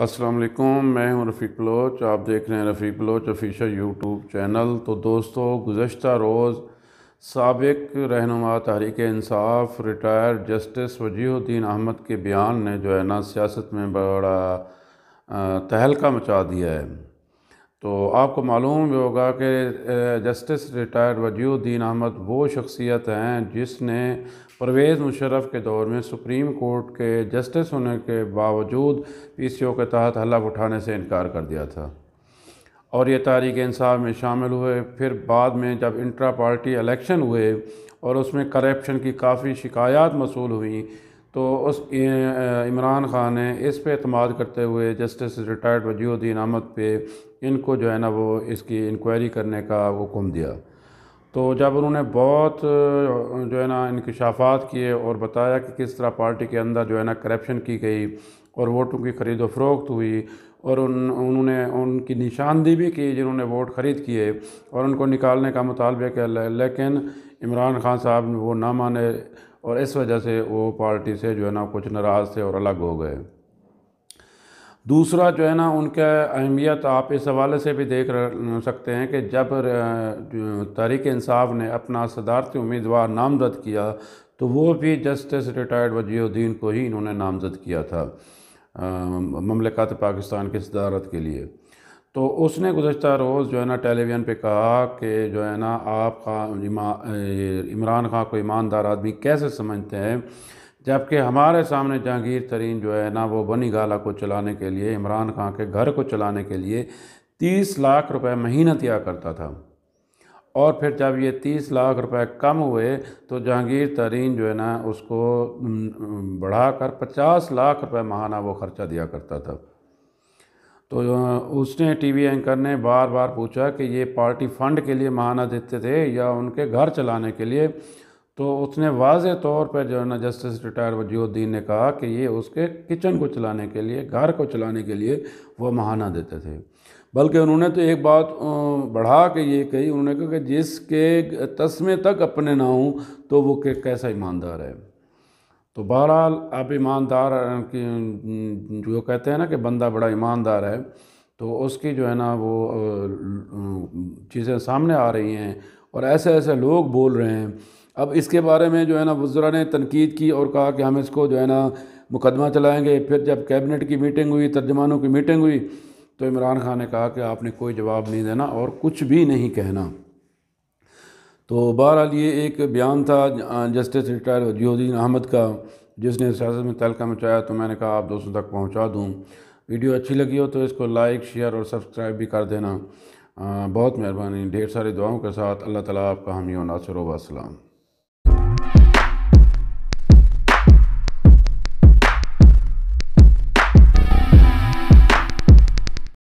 अस्सलाम वालेकुम मैं हूं रफ़ीक बलोच आप देख रहे हैं Rafiq Baloch official YouTube channel तो दोस्तों गुज्त रोज़ सबक रहनुमा तहरीक इंसाफ रिटायर्ड जस्टिस वजीहुद्दीन अहमद के बयान ने जो है ना सियासत में बड़ा तहलका मचा दिया है तो आपको मालूम भी होगा कि जस्टिस रिटायर्ड वजीउद्दीन अहमद वो शख्सियत हैं जिसने परवेज़ मुशरफ के दौर में सुप्रीम कोर्ट के जस्टिस होने के बावजूद पी सी ओ के तहत हलफ उठाने से इनकार कर दिया था और ये तारीख इंसाफ में शामिल हुए फिर बाद में जब इंट्रा पार्टी इलेक्शन हुए और उसमें करप्शन की काफ़ी शिकायत मसूल हुई तो उस इमरान ख़ान ने इस पर अतमाद करते हुए जस्टिस रिटायर्ड वजीउद्दीन अहमद पे इनको जो है ना वो इसकी इंक्वायरी करने का हुक्म दिया तो जब उन्होंने बहुत जो है ना इंकशाफात किए और बताया कि किस तरह पार्टी के अंदर जो है ना करप्शन की गई और वोटों की ख़रीदो फरोख्त हुई और उन उन्होंने उनकी निशानदी भी की जिन्होंने वोट ख़रीद किए और उनको निकालने का मुतालबे किया लेकिन इमरान खान साहब वो ना माने और इस वजह से वो पार्टी से जो है ना कुछ नाराज़ थे और अलग हो गए दूसरा जो है ना उनका अहमियत आप इस हवाले से भी देख सकते हैं कि जब तहरीक इंसाफ ने अपना सदारती उम्मीदवार नामजद किया तो वो भी जस्टिस रिटायर्ड वजीउद्दीन को ही इन्होंने नामजद किया था ममलिकात पाकिस्तान की सदारत के लिए तो उसने गुज्त रोज़ जो है ना टेलीविज़न पे कहा कि जो है ना आप इमरान खां को ईमानदार आदमी कैसे समझते हैं जबकि हमारे सामने जहांगीर तरीन जो है ना वो बनी गाला को चलाने के लिए इमरान खां के घर को चलाने के लिए तीस लाख रुपए महीना दिया करता था और फिर जब ये तीस लाख रुपए कम हुए तो जहांगीर तरीन जो है ना उसको बढ़ाकर पचास लाख रुपए महाना वो ख़र्चा दिया करता था तो उसने टीवी एंकर ने बार बार पूछा कि ये पार्टी फंड के लिए महाना देते थे या उनके घर चलाने के लिए तो उसने वाज तौर पर जो है ना जस्टिस रिटायर वजीउद्दीन ने कहा कि ये उसके किचन को चलाने के लिए घर को चलाने के लिए वो महाना देते थे बल्कि उन्होंने तो एक बात बढ़ा के ये कही उन्होंने कहा कि जिसके तस्मे तक अपने ना हों तो वो कैसा ईमानदार है तो बहरहाल आप ईमानदार जो कहते हैं ना कि बंदा बड़ा ईमानदार है तो उसकी जो है ना वो चीज़ें सामने आ रही हैं और ऐसे ऐसे लोग बोल रहे हैं अब इसके बारे में जो है ना वज्रा ने तनकीद की और कहा कि हम इसको जो है ना मुकदमा चलाएंगे फिर जब कैबिनेट की मीटिंग हुई तर्जमानों की मीटिंग हुई तो इमरान खान ने कहा कि आपने कोई जवाब नहीं देना और कुछ भी नहीं कहना तो बहरहाल ये एक बयान था जस्टिस रिटायर वजीद्दीन अहमद का जिसने सियासत में तलका मचाया तो मैंने कहा आप दोस्तों तक पहुंचा दूं वीडियो अच्छी लगी हो तो इसको लाइक शेयर और सब्सक्राइब भी कर देना आ, बहुत मेहरबानी ढेर सारी दुआओं के साथ अल्लाह ताला आपका हमी और नासर वसलाम